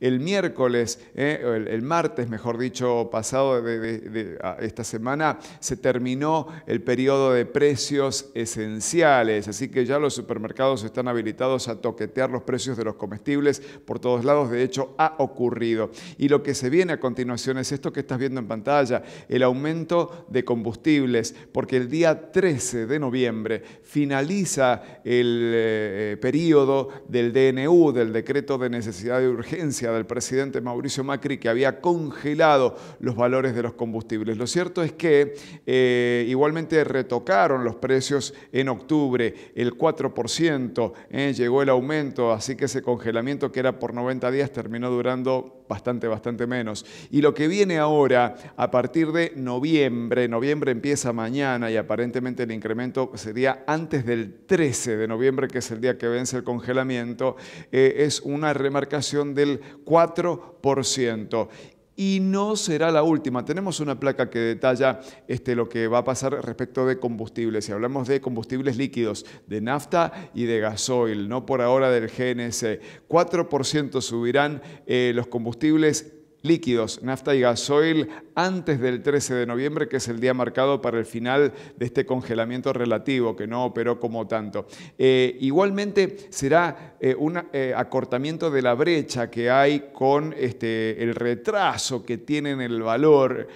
El miércoles, eh, el, martes, mejor dicho, pasado de, esta semana, se terminó el periodo de precios esenciales, así que ya los supermercados están habilitados a toquetear los precios de los comestibles por todos lados, de hecho ha ocurrido. Y lo que se viene a continuación es esto que estás viendo en pantalla, el aumento de combustibles, porque el día 13 de noviembre finaliza el eh, eh, periodo del DNU, del decreto de necesidad de urgencia del presidente Mauricio Macri que había congelado los valores de los combustibles. Lo cierto es que eh, igualmente retocaron los precios en octubre, el 4%, eh, llegó el aumento, así que ese congelamiento que era por 90 días terminó durando bastante, bastante menos. Y lo que viene ahora, a partir de noviembre, noviembre empieza mañana y aparentemente el incremento sería antes del 13 de noviembre, que es el día que vence el congelamiento, eh, es una remarcación del 4% y no será la última. Tenemos una placa que detalla este, lo que va a pasar respecto de combustibles. Si hablamos de combustibles líquidos, de nafta y de gasoil, no por ahora del GNC, 4% subirán eh, los combustibles líquidos, nafta y gasoil antes del 13 de noviembre, que es el día marcado para el final de este congelamiento relativo, que no operó como tanto. Eh, igualmente será eh, un eh, acortamiento de la brecha que hay con este, el retraso que tienen el valor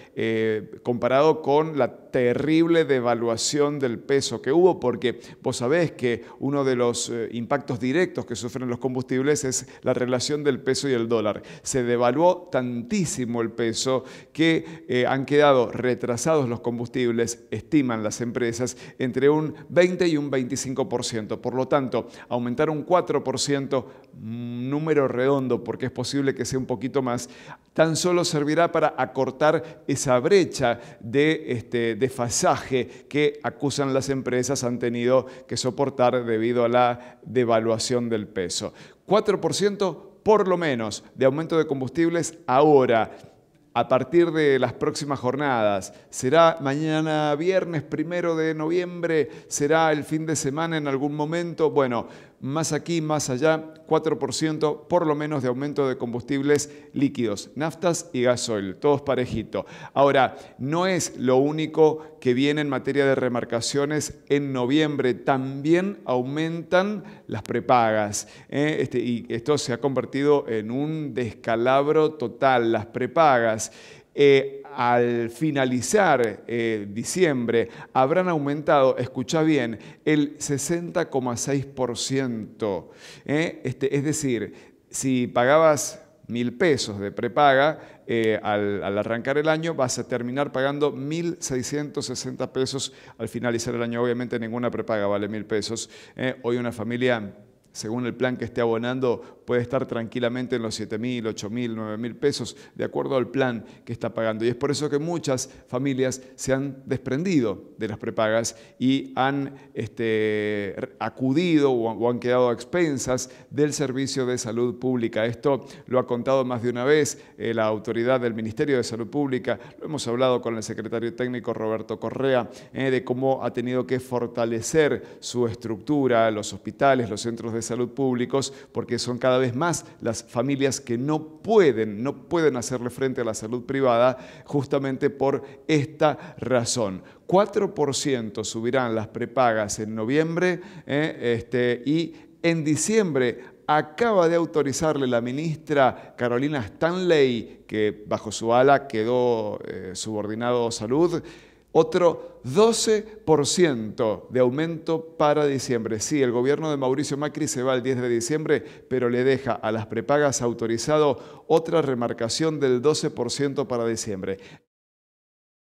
comparado con la terrible devaluación del peso que hubo, porque vos sabés que uno de los impactos directos que sufren los combustibles es la relación del peso y el dólar. Se devaluó tantísimo el peso que eh, han quedado retrasados los combustibles, estiman las empresas, entre un 20 y un 25%. Por lo tanto, aumentar un 4%, mm, número redondo porque es posible que sea un poquito más, tan solo servirá para acortar esa brecha de este, desfasaje que acusan las empresas han tenido que soportar debido a la devaluación del peso. 4% por lo menos de aumento de combustibles ahora a partir de las próximas jornadas. Será mañana viernes primero de noviembre, será el fin de semana en algún momento. Bueno, más aquí, más allá, 4% por lo menos de aumento de combustibles líquidos, naftas y gasoil, todos parejito. Ahora, no es lo único que viene en materia de remarcaciones en noviembre, también aumentan las prepagas. ¿eh? Este, y esto se ha convertido en un descalabro total, las prepagas. Eh, al finalizar eh, diciembre habrán aumentado, escucha bien, el 60,6%. ¿eh? Este, es decir, si pagabas mil pesos de prepaga, al, arrancar el año vas a terminar pagando 1.660 pesos al finalizar el año. Obviamente ninguna prepaga vale mil pesos. hoy una familia según el plan que esté abonando, puede estar tranquilamente en los 7.000, mil, 9.000 mil, mil pesos, de acuerdo al plan que está pagando. Y es por eso que muchas familias se han desprendido de las prepagas y han este, acudido o han quedado a expensas del servicio de salud pública. Esto lo ha contado más de una vez eh, la autoridad del Ministerio de Salud Pública. Lo hemos hablado con el secretario técnico Roberto Correa eh, de cómo ha tenido que fortalecer su estructura, los hospitales, los centros de de salud públicos, porque son cada vez más las familias que no pueden, no pueden hacerle frente a la salud privada justamente por esta razón. 4% subirán las prepagas en noviembre eh, este, y en diciembre acaba de autorizarle la ministra Carolina Stanley, que bajo su ala quedó eh, subordinado Salud, otro 12% de aumento para diciembre. Sí, el gobierno de Mauricio Macri se va el 10 de diciembre, pero le deja a las prepagas autorizado otra remarcación del 12% para diciembre.